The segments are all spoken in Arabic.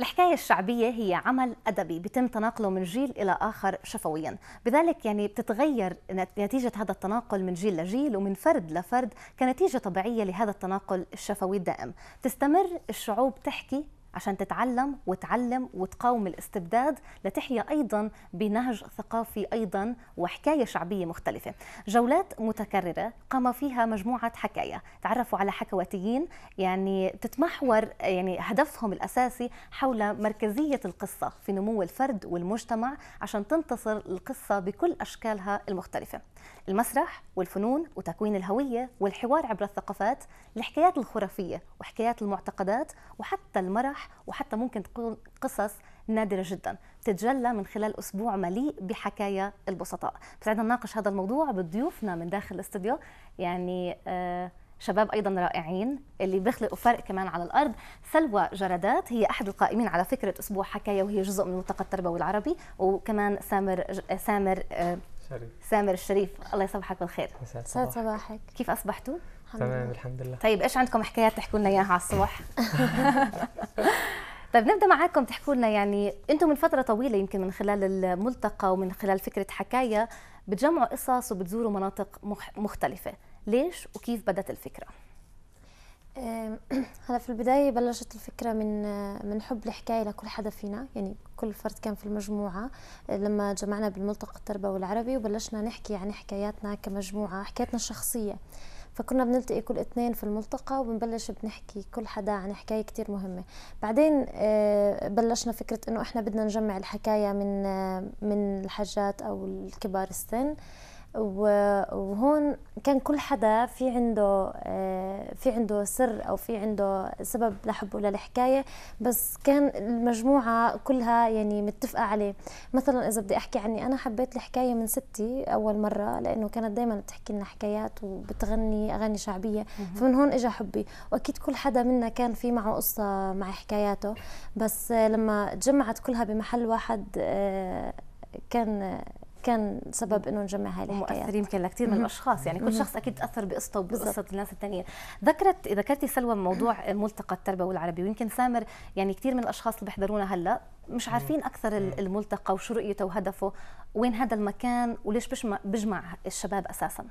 الحكاية الشعبية هي عمل أدبي بتم تناقله من جيل إلى آخر شفويا بذلك يعني بتتغير نتيجة هذا التناقل من جيل لجيل ومن فرد لفرد كنتيجة طبيعية لهذا التناقل الشفوي الدائم تستمر الشعوب تحكي عشان تتعلم وتعلم وتقاوم الاستبداد لتحيا ايضا بنهج ثقافي ايضا وحكايه شعبيه مختلفه. جولات متكرره قام فيها مجموعه حكايه، تعرفوا على حكواتيين يعني تتمحور يعني هدفهم الاساسي حول مركزيه القصه في نمو الفرد والمجتمع عشان تنتصر القصه بكل اشكالها المختلفه. المسرح والفنون وتكوين الهويه والحوار عبر الثقافات، الحكايات الخرافيه وحكايات المعتقدات وحتى المرح ارواح وحتى ممكن تكون قصص نادره جدا تتجلى من خلال اسبوع مليء بحكايا البسطاء بساعدنا نناقش هذا الموضوع بضيوفنا من داخل الاستوديو يعني آه شباب ايضا رائعين اللي بيخلقوا فرق كمان على الارض سلوى جردات هي احد القائمين على فكره اسبوع حكايه وهي جزء من ملتقى التربوي العربي وكمان سامر آه، سامر آه، الشريف سامر الشريف الله يصبحك بالخير سعد صباحك. صباحك كيف اصبحتوا؟ تمام الحمد لله طيب ايش عندكم حكايات تحكوا لنا اياها على الصبح؟ طيب نبدا معاكم تحكوا لنا يعني انتم من فتره طويله يمكن من خلال الملتقى ومن خلال فكره حكايه بتجمعوا قصص وبتزوروا مناطق مختلفه ليش وكيف بدت الفكره؟ هلا في البداية بلشت الفكرة من آه، من حب الحكاية لكل حدا فينا يعني كل فرد كان في المجموعة آه، لما جمعنا بالملتقى التربوي العربي وبلشنا نحكي عن حكاياتنا كمجموعة حكاياتنا الشخصية فكنا بنلتقي كل اثنين في الملتقى وبنبلش بنحكي كل حدا عن حكايه كثير مهمه بعدين آه، بلشنا فكره انه احنا بدنا نجمع الحكايه من من الحاجات او الكبار السن وهون كان كل حدا في عنده آه، في عنده سر او في عنده سبب لحبه للحكايه بس كان المجموعه كلها يعني متفقه عليه مثلا اذا بدي احكي عني انا حبيت الحكايه من ستي اول مره لانه كانت دائما بتحكي لنا حكايات وبتغني اغاني شعبيه فمن هون اجى حبي واكيد كل حدا منا كان في معه قصه مع حكاياته بس لما تجمعت كلها بمحل واحد آه، كان كان سبب انه نجمع هاي الحكايات مؤثرين يمكن لكثير من الاشخاص يعني كل شخص اكيد تاثر بقصته وبقصه الناس الثانيه ذكرت ذكرتي سلوى موضوع ملتقى التربوي العربي ويمكن سامر يعني كثير من الاشخاص اللي بيحضرونا هلا مش عارفين اكثر الملتقى وشو رؤيته وهدفه وين هذا المكان وليش بجمع, بجمع الشباب اساسا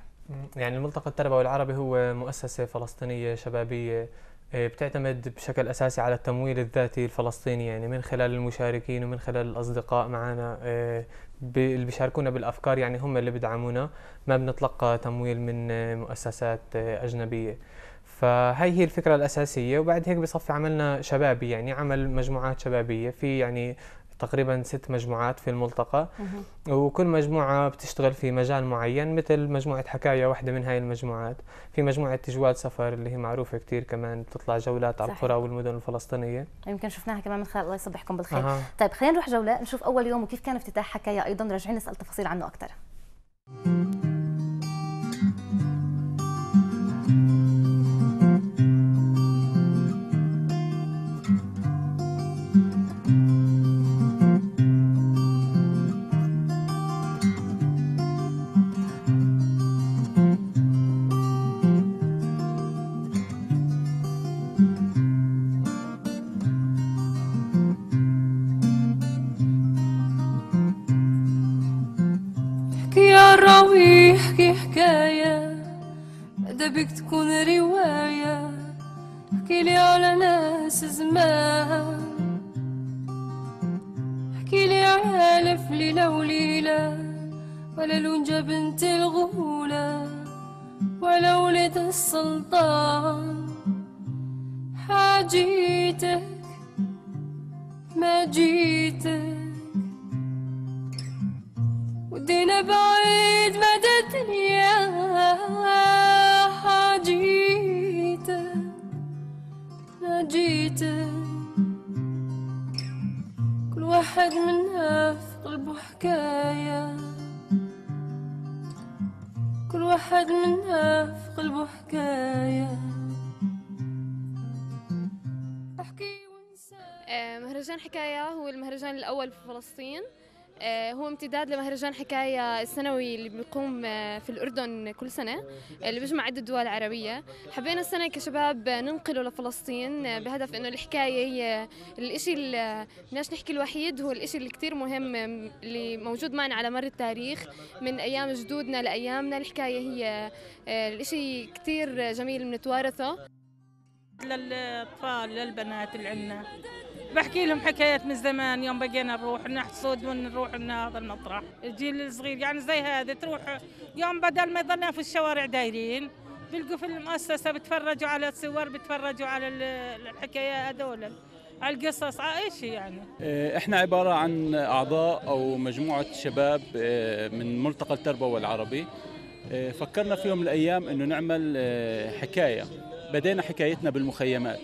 يعني الملتقى التربوي العربي هو مؤسسه فلسطينيه شبابيه آه، بتعتمد بشكل اساسي على التمويل الذاتي الفلسطيني يعني من خلال المشاركين ومن خلال الاصدقاء معنا آه، اللي بيشاركونا بالافكار يعني هم اللي بدعمونا ما بنتلقى تمويل من آه، مؤسسات آه، اجنبيه فهي هي الفكره الاساسيه وبعد هيك بصفي عملنا شبابي يعني عمل مجموعات شبابيه في يعني تقريبا ست مجموعات في الملتقى وكل مجموعة بتشتغل في مجال معين مثل مجموعة حكاية واحدة من هاي المجموعات في مجموعة تجوال سفر اللي هي معروفة كثير كمان بتطلع جولات على القرى والمدن الفلسطينية يمكن شفناها كمان من خلال الله يصبحكم بالخير أه. طيب خلينا نروح جولة نشوف أول يوم وكيف كان افتتاح حكاية أيضا راجعين نسأل تفاصيل عنه أكثر ناس زمان احكي لي عالف ليلة وليلة ولا لونجا بنت الغولة ولا ولد السلطان حاجيتك ما جيتك ودينا بعيد مدى الدنيا جيت كل واحد منا في قلبه حكاية كل واحد منا في قلبه حكاية أحكي ونسى آه، مهرجان حكاية هو المهرجان الأول في فلسطين آه، هو امتداد لمهرجان حكاية السنوي اللي بيقوم آه، في الأردن كل سنة آه، اللي بيجمع عدة دول عربية حبينا السنة كشباب ننقله لفلسطين بهدف أنه الحكاية هي الإشي اللي بدناش نحكي الوحيد هو الإشي اللي كتير مهم اللي موجود معنا على مر التاريخ من أيام جدودنا لأيامنا الحكاية هي الإشي كتير جميل بنتوارثه للأطفال للبنات اللي عندنا بحكي لهم حكايات من زمان يوم بقينا نروح نحصد ونروح هذا المطرح الجيل الصغير يعني زي هذا تروح يوم بدل ما يضلنا في الشوارع دايرين بيلقوا في المؤسسة بتفرجوا على الصور بتفرجوا على الحكايات هذول على القصص على اي شيء يعني آه، احنا عباره عن اعضاء او مجموعه شباب آه، من ملتقى التربوي العربي آه، فكرنا في يوم من الايام انه نعمل حكايه بدينا حكايتنا بالمخيمات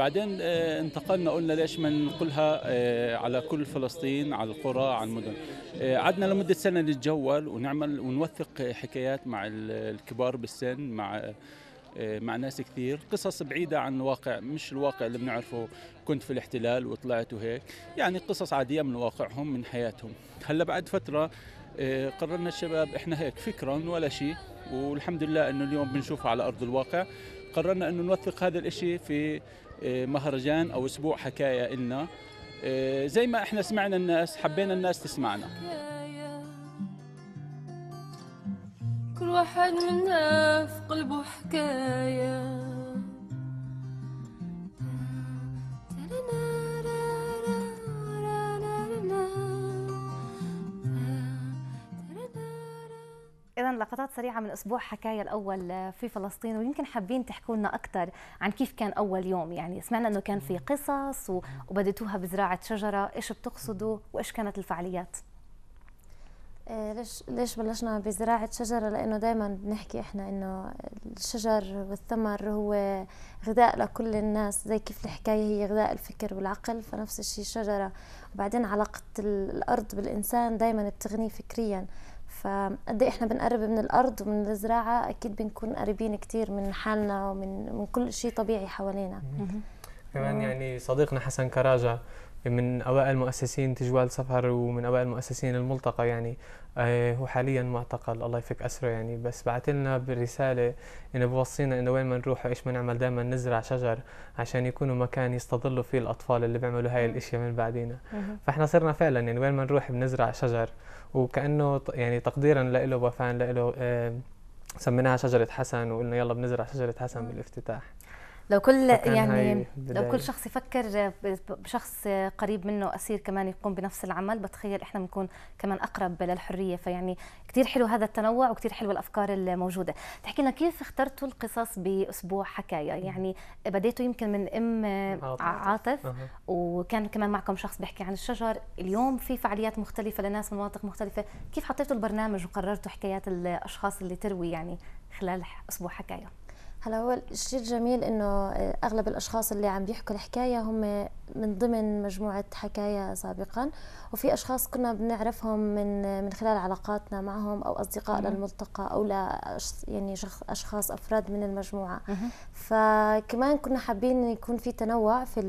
بعدين آه، انتقلنا قلنا ليش ما ننقلها آه، على كل فلسطين على القرى على المدن آه، قعدنا لمده سنه نتجول ونعمل ونوثق حكايات مع الكبار بالسن مع مع ناس كثير قصص بعيدة عن الواقع مش الواقع اللي بنعرفه كنت في الاحتلال وطلعت وهيك يعني قصص عادية من واقعهم من حياتهم هلا بعد فترة قررنا الشباب احنا هيك فكرا ولا شيء والحمد لله انه اليوم بنشوفها على ارض الواقع قررنا انه نوثق هذا الاشي في إيه، مهرجان او اسبوع حكايه النا إيه، زي ما احنا سمعنا الناس حبينا الناس تسمعنا كل واحد منا في قلبه حكايه لقطات سريعه من اسبوع حكايه الاول في فلسطين ويمكن حابين تحكوا لنا اكثر عن كيف كان اول يوم يعني سمعنا انه كان في قصص وبدتوها بزراعه شجره ايش بتقصدوا وايش كانت الفعاليات آه، ليش ليش بلشنا بزراعة شجرة لأنه دائما بنحكي إحنا إنه الشجر والثمر هو غذاء لكل الناس زي كيف الحكاية هي غذاء الفكر والعقل فنفس الشيء الشجرة وبعدين علاقة الأرض بالإنسان دائما بتغنيه فكريا فقد إيه احنا بنقرب من الارض ومن الزراعه اكيد بنكون قريبين كثير من حالنا ومن من كل شيء طبيعي حوالينا كمان يعني صديقنا حسن كراجة من أوائل مؤسسين تجوال سفر ومن أوائل مؤسسين الملتقى يعني آه، هو حاليا معتقل الله يفك أسره يعني بس بعت لنا برسالة إنه بوصينا إنه وين ما نروح وإيش ما نعمل دائما نزرع شجر عشان يكونوا مكان يستظلوا فيه الأطفال اللي بيعملوا هاي الأشياء من بعدينا فإحنا صرنا فعلا يعني وين ما نروح بنزرع شجر وكأنه يعني تقديرا له وفاء له آه، سميناها شجرة حسن وقلنا يلا بنزرع شجرة حسن بالإفتتاح لو كل يعني لو كل شخص يفكر بشخص قريب منه اسير كمان يقوم بنفس العمل بتخيل احنا بنكون كمان اقرب للحريه فيعني كثير حلو هذا التنوع وكثير حلوه الافكار الموجوده تحكي لنا كيف اخترتوا القصص باسبوع حكايا يعني بديتوا يمكن من ام عاطف, عاطف. وكان كمان معكم شخص بيحكي عن الشجر اليوم في فعاليات مختلفه لناس من مناطق مختلفه كيف حطيتوا البرنامج وقررتوا حكايات الاشخاص اللي تروي يعني خلال اسبوع حكايا هلا هو الشيء الجميل انه اغلب الاشخاص اللي عم بيحكوا الحكايه هم من ضمن مجموعه حكايه سابقا وفي اشخاص كنا بنعرفهم من من خلال علاقاتنا معهم او اصدقاء مم. للملتقى او لا يعني اشخاص افراد من المجموعه فكمان كنا حابين يكون في تنوع في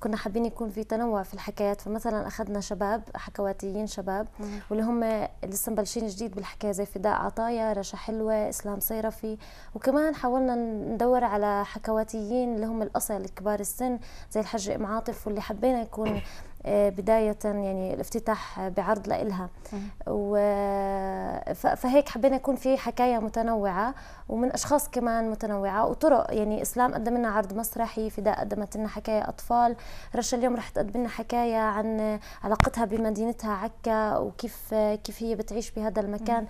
كنا حابين يكون في تنوع في الحكايات فمثلا اخذنا شباب حكواتيين شباب واللي هم لسه مبلشين جديد بالحكايه زي فداء عطايا رشا حلوه اسلام صيرفي وكمان حاولنا ندور على حكواتيين اللي هم الاصل كبار السن زي الحج ام عاطف واللي حبينا يكون آه، بداية يعني الافتتاح بعرض لإلها فهيك حبينا يكون في حكاية متنوعة ومن أشخاص كمان متنوعة وطرق يعني إسلام قدم لنا عرض مسرحي فداء قدمت لنا حكاية أطفال رشا اليوم رح تقدم لنا حكاية عن علاقتها بمدينتها عكا وكيف كيف هي بتعيش بهذا المكان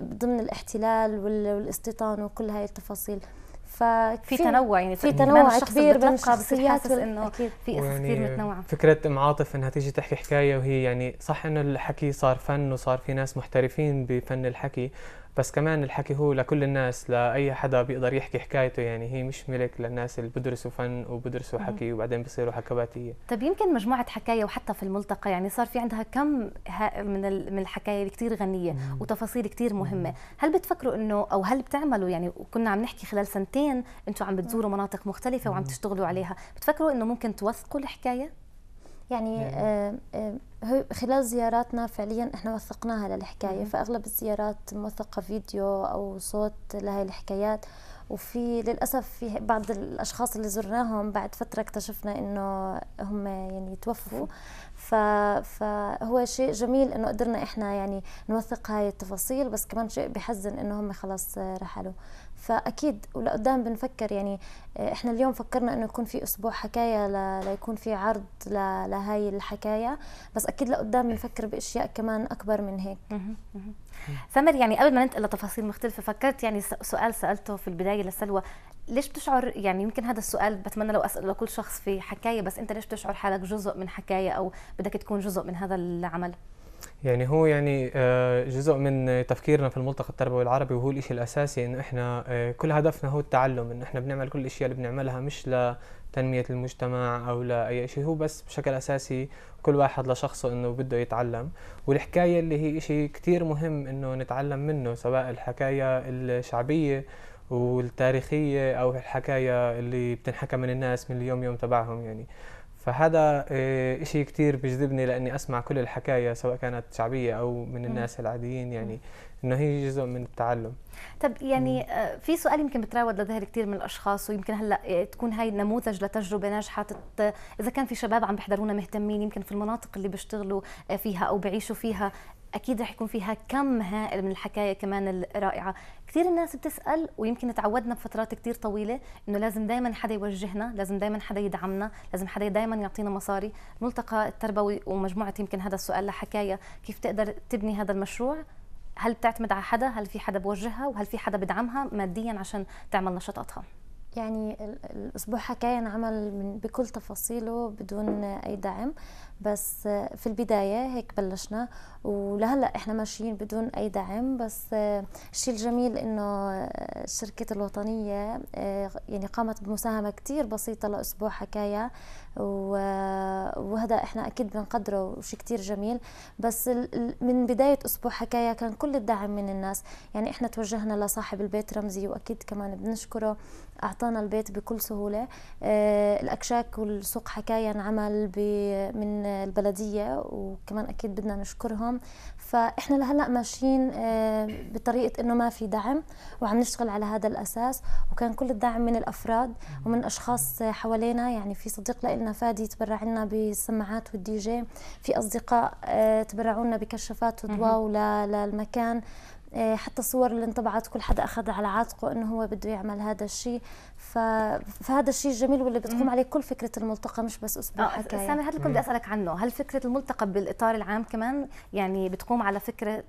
ضمن الاحتلال والاستيطان وكل هاي التفاصيل ففي تنوع يعني في تنوع كبير بين الشخصيات انه في قصص يعني كثير متنوعه فكره ام عاطف انها تيجي تحكي حكايه وهي يعني صح انه الحكي صار فن وصار في ناس محترفين بفن الحكي بس كمان الحكي هو لكل الناس لاي حدا بيقدر يحكي حكايته يعني هي مش ملك للناس اللي بدرسوا فن وبدرسوا حكي وبعدين بصيروا حكباتيه طب يمكن مجموعه حكايه وحتى في الملتقى يعني صار في عندها كم من من الحكايه اللي كثير غنيه مم. وتفاصيل كثير مهمه هل بتفكروا انه او هل بتعملوا يعني كنا عم نحكي خلال سنتين انتم عم بتزوروا مناطق مختلفه وعم تشتغلوا عليها بتفكروا انه ممكن توثقوا الحكايه يعني نعم. آه, آه، خلال زياراتنا فعليا احنا وثقناها للحكايه مم. نعم. فاغلب الزيارات موثقه فيديو او صوت لهي الحكايات وفي للاسف في بعض الاشخاص اللي زرناهم بعد فتره اكتشفنا انه هم يعني توفوا نعم. ف... فهو شيء جميل انه قدرنا احنا يعني نوثق هاي التفاصيل بس كمان شيء بحزن انه هم خلاص آه، رحلوا فاكيد ولقدام بنفكر يعني آه، احنا اليوم فكرنا انه يكون في اسبوع حكايه ل... ليكون في عرض ل... لهاي الحكايه بس اكيد لقدام بنفكر باشياء كمان اكبر من هيك سمر يعني قبل ما ننتقل لتفاصيل مختلفه فكرت يعني سؤال سالته في البدايه لسلوى ليش بتشعر يعني يمكن هذا السؤال بتمنى لو اساله لكل شخص في حكايه بس انت ليش بتشعر حالك جزء من حكايه او بدك تكون جزء من هذا العمل يعني هو يعني آه، جزء من تفكيرنا في الملتقى التربوي العربي وهو الإشي الأساسي إنه إحنا آه، كل هدفنا هو التعلم إنه إحنا بنعمل كل الأشياء اللي بنعملها مش لتنمية المجتمع أو لأي شيء هو بس بشكل أساسي كل واحد لشخصه إنه بده يتعلم والحكاية اللي هي إشي كتير مهم إنه نتعلم منه سواء الحكاية الشعبية والتاريخية أو الحكاية اللي بتنحكى من الناس من اليوم يوم تبعهم يعني فهذا آه، شيء كثير بيجذبني لأني أسمع كل الحكاية سواء كانت شعبية أو من الناس العاديين يعني انه هي جزء من التعلم طب يعني مم. آه، في سؤال يمكن بتراود لذهن كثير من الاشخاص ويمكن هلا آه، تكون هاي نموذج لتجربه ناجحه تت... اذا كان في شباب عم بيحضرونا مهتمين يمكن في المناطق اللي بيشتغلوا فيها او بيعيشوا فيها اكيد رح يكون فيها كم هائل من الحكايه كمان الرائعه كثير الناس بتسال ويمكن تعودنا بفترات كثير طويله انه لازم دائما حدا يوجهنا لازم دائما حدا يدعمنا لازم حدا دائما يعطينا مصاري الملتقى التربوي ومجموعه يمكن هذا السؤال لحكايه كيف تقدر تبني هذا المشروع هل بتعتمد على حدا هل في حدا بوجهها وهل في حدا بدعمها ماديا عشان تعمل نشاطاتها يعني الأسبوع حكاية انعمل من بكل تفاصيله بدون أي دعم بس في البداية هيك بلشنا ولهلأ إحنا ماشيين بدون أي دعم بس الشيء الجميل إنه الشركة الوطنية يعني قامت بمساهمة كتير بسيطة لأسبوع حكاية وهذا إحنا أكيد بنقدره وشيء كتير جميل بس من بداية أسبوع حكاية كان كل الدعم من الناس يعني إحنا توجهنا لصاحب البيت رمزي وأكيد كمان بنشكره أعطانا البيت بكل سهولة آه، الأكشاك والسوق حكايا انعمل من البلدية وكمان أكيد بدنا نشكرهم فإحنا لهلأ ماشيين آه، بطريقة إنه ما في دعم وعم نشتغل على هذا الأساس وكان كل الدعم من الأفراد ومن أشخاص حوالينا يعني في صديق لنا فادي تبرع لنا بالسماعات والدي جي في أصدقاء آه، تبرعوا لنا بكشافات وضواو للمكان إيه، حتى الصور اللي انطبعت كل حدا اخذ على عاتقه انه هو بده يعمل هذا الشيء ف... فهذا الشيء الجميل واللي بتقوم عليه كل فكره الملتقى مش بس اسبوع آه، حكايه سامي هذا اللي كنت بدي اسالك عنه هل فكره الملتقى بالاطار العام كمان يعني بتقوم على فكره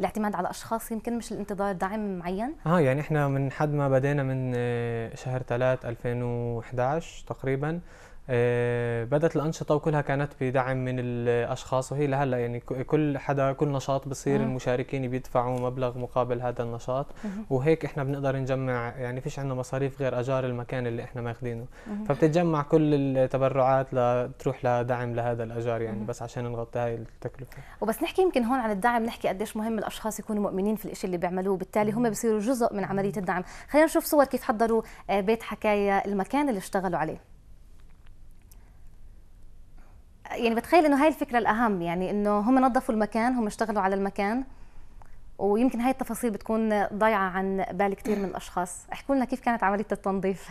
الاعتماد على اشخاص يمكن مش الانتظار دعم معين اه يعني احنا من حد ما بدينا من آه، شهر 3 2011 تقريبا آه، بدت الانشطه وكلها كانت بدعم من الاشخاص وهي لهلا يعني كل حدا كل نشاط بصير المشاركين بيدفعوا مبلغ مقابل هذا النشاط وهيك احنا بنقدر نجمع يعني فيش عندنا مصاريف غير اجار المكان اللي احنا ماخذينه فبتتجمع كل التبرعات لتروح لدعم لهذا الاجار يعني بس عشان نغطي هاي التكلفه وبس نحكي يمكن هون عن الدعم نحكي قديش مهم الاشخاص يكونوا مؤمنين في الشيء اللي بيعملوه وبالتالي هم بيصيروا جزء من عمليه الدعم خلينا نشوف صور كيف حضروا آه، بيت حكايه المكان اللي اشتغلوا عليه يعني بتخيل انه هاي الفكره الاهم يعني انه هم نظفوا المكان هم اشتغلوا على المكان ويمكن هاي التفاصيل بتكون ضايعه عن بال كثير من الاشخاص احكوا لنا كيف كانت عمليه التنظيف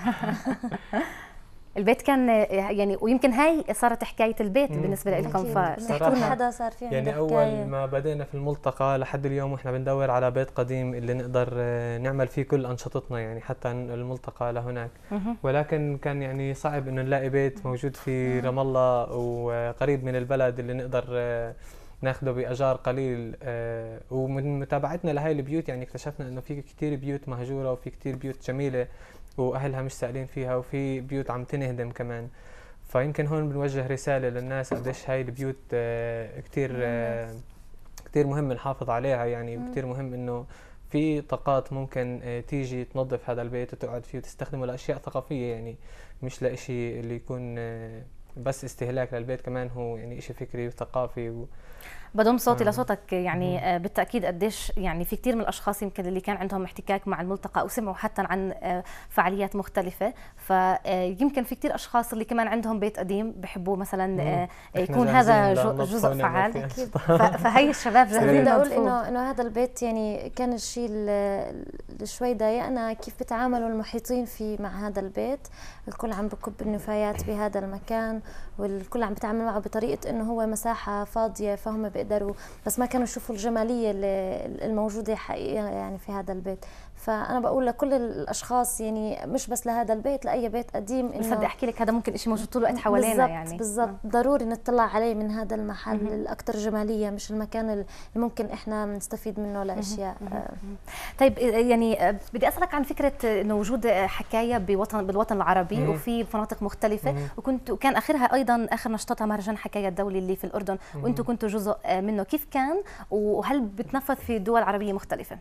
البيت كان يعني ويمكن هاي صارت حكايه البيت مم. بالنسبه لكم فتحكوا لنا حدا صار في يعني حكاية. اول ما بدينا في الملتقى لحد اليوم واحنا بندور على بيت قديم اللي نقدر آه، نعمل فيه كل انشطتنا يعني حتى الملتقى لهناك مم. ولكن كان يعني صعب انه نلاقي بيت موجود في رام الله وقريب من البلد اللي نقدر آه، ناخده باجار قليل آه، ومن متابعتنا لهي البيوت يعني اكتشفنا انه في كثير بيوت مهجوره وفي كثير بيوت جميله واهلها مش سائلين فيها وفي بيوت عم تنهدم كمان فيمكن هون بنوجه رساله للناس قديش هاي البيوت آه، كثير آه، كثير مهم نحافظ عليها يعني كثير مهم انه في طاقات ممكن آه، تيجي تنظف هذا البيت وتقعد فيه وتستخدمه لاشياء ثقافيه يعني مش لاشي اللي يكون بس استهلاك للبيت كمان هو يعني شيء فكري وثقافي و... بضم صوتي لصوتك يعني آه، بالتاكيد قديش يعني في كثير من الاشخاص يمكن اللي كان عندهم احتكاك مع الملتقى او سمعوا حتى عن آه، فعاليات مختلفه فيمكن آه، في كثير اشخاص اللي كمان عندهم بيت قديم بحبوا مثلا يكون هذا جزء فعال فهي الشباب جاهزين بدي اقول انه انه هذا البيت يعني كان الشيء اللي شوي ضايقنا كيف بتعاملوا المحيطين فيه مع هذا البيت الكل عم بكب النفايات بهذا المكان والكل عم بتعامل معه بطريقه انه هو مساحه فاضيه فهم بيقدروا بس ما كانوا يشوفوا الجماليه الموجوده حقيقه يعني في هذا البيت فانا بقول لكل الاشخاص يعني مش بس لهذا البيت لاي بيت قديم انه بدي احكي لك هذا ممكن شيء موجود طول الوقت حوالينا يعني بالضبط آه. ضروري نطلع عليه من هذا المحل الاكثر جماليه مش المكان اللي ممكن احنا نستفيد منه لاشياء آه. طيب يعني آه، بدي اسالك عن فكره انه وجود حكايه بوطن بالوطن العربي وفي مناطق مختلفه وكنت وكان اخرها ايضا اخر نشاطها مهرجان حكايه الدولي اللي في الاردن وانتم كنتوا جزء منه كيف كان وهل بتنفذ في دول عربيه مختلفه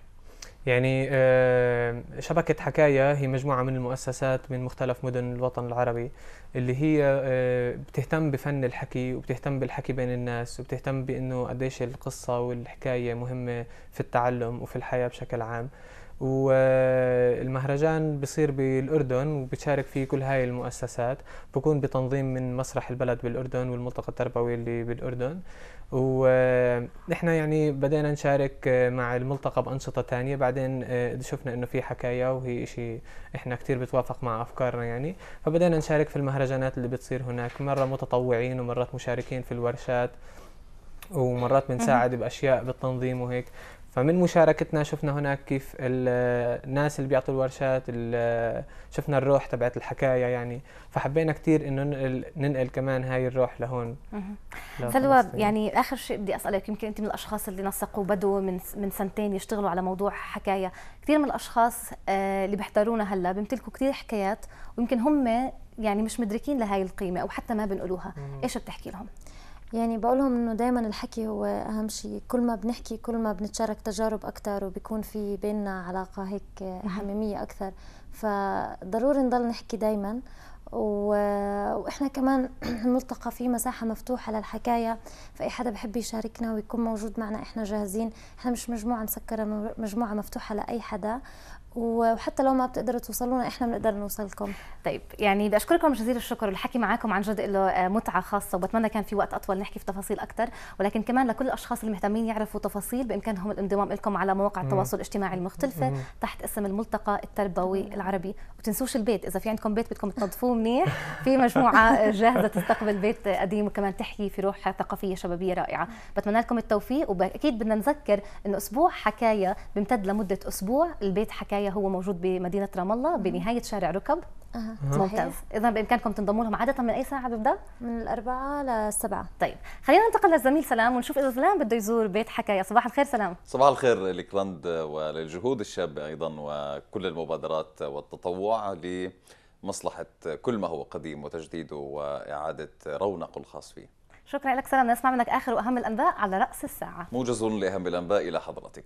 يعني آه، شبكة حكاية هي مجموعة من المؤسسات من مختلف مدن الوطن العربي اللي هي آه، بتهتم بفن الحكي وبتهتم بالحكي بين الناس وبتهتم بأنه قديش القصة والحكاية مهمة في التعلم وفي الحياة بشكل عام والمهرجان آه، بصير بالأردن وبتشارك فيه كل هاي المؤسسات بكون بتنظيم من مسرح البلد بالأردن والملتقى التربوي اللي بالأردن ونحن يعني بدينا نشارك آه، مع الملتقى بأنشطة تانية بعدين آه، شفنا إنه في حكاية وهي إشي إحنا كتير بتوافق مع أفكارنا يعني فبدينا نشارك في المهرجانات اللي بتصير هناك مرة متطوعين ومرات مشاركين في الورشات ومرات بنساعد باشياء بالتنظيم وهيك فمن مشاركتنا شفنا هناك كيف الناس اللي بيعطوا الورشات شفنا الروح تبعت الحكايه يعني فحبينا كثير انه ننقل, ننقل كمان هاي الروح لهون سلوى يعني اخر شيء بدي اسالك يمكن انت من الاشخاص اللي نسقوا بدوا من من سنتين يشتغلوا على موضوع حكايه كثير من الاشخاص آه، اللي بيحضرونا هلا بيمتلكوا كثير حكايات ويمكن هم يعني مش مدركين لهي القيمه او حتى ما بنقولوها ايش بتحكي لهم يعني بقولهم انه دايما الحكي هو اهم شيء كل ما بنحكي كل ما بنتشارك تجارب اكثر وبيكون في بيننا علاقه هيك حميميه اكثر فضروري نضل نحكي دايما و واحنا كمان الملتقى في مساحه مفتوحه للحكايه فاي حدا بحب يشاركنا ويكون موجود معنا احنا جاهزين احنا مش مجموعه مسكره مجموعه مفتوحه لاي حدا وحتى لو ما بتقدروا توصلونا احنا بنقدر نوصلكم طيب يعني بدي اشكركم جزيل الشكر الحكي معاكم عن جد له آه، متعه خاصه وبتمنى كان في وقت اطول نحكي في تفاصيل اكثر ولكن كمان لكل الاشخاص المهتمين يعرفوا تفاصيل بامكانهم الانضمام لكم على مواقع التواصل الاجتماعي المختلفه تحت اسم الملتقى التربوي العربي وتنسوش البيت اذا في عندكم بيت بدكم تنظفوه منيح في مجموعه جاهزه تستقبل بيت قديم وكمان تحكي في روح ثقافيه شبابيه رائعه بتمنى لكم التوفيق واكيد بدنا نذكر انه اسبوع حكايه بيمتد لمده اسبوع البيت حكايه هو موجود بمدينه رام الله بنهايه شارع ركب أه. ممتاز اذا بامكانكم تنضموا لهم عاده من اي ساعه ببدا من الاربعه للسبعه طيب خلينا ننتقل للزميل سلام ونشوف اذا سلام بده يزور بيت حكايه صباح الخير سلام صباح الخير لك رند وللجهود الشابه ايضا وكل المبادرات والتطوع ل مصلحة كل ما هو قديم وتجديده وإعادة رونقه الخاص فيه شكرا لك سلام نسمع منك آخر وأهم الأنباء على رأس الساعة موجز لأهم الأنباء إلى حضرتك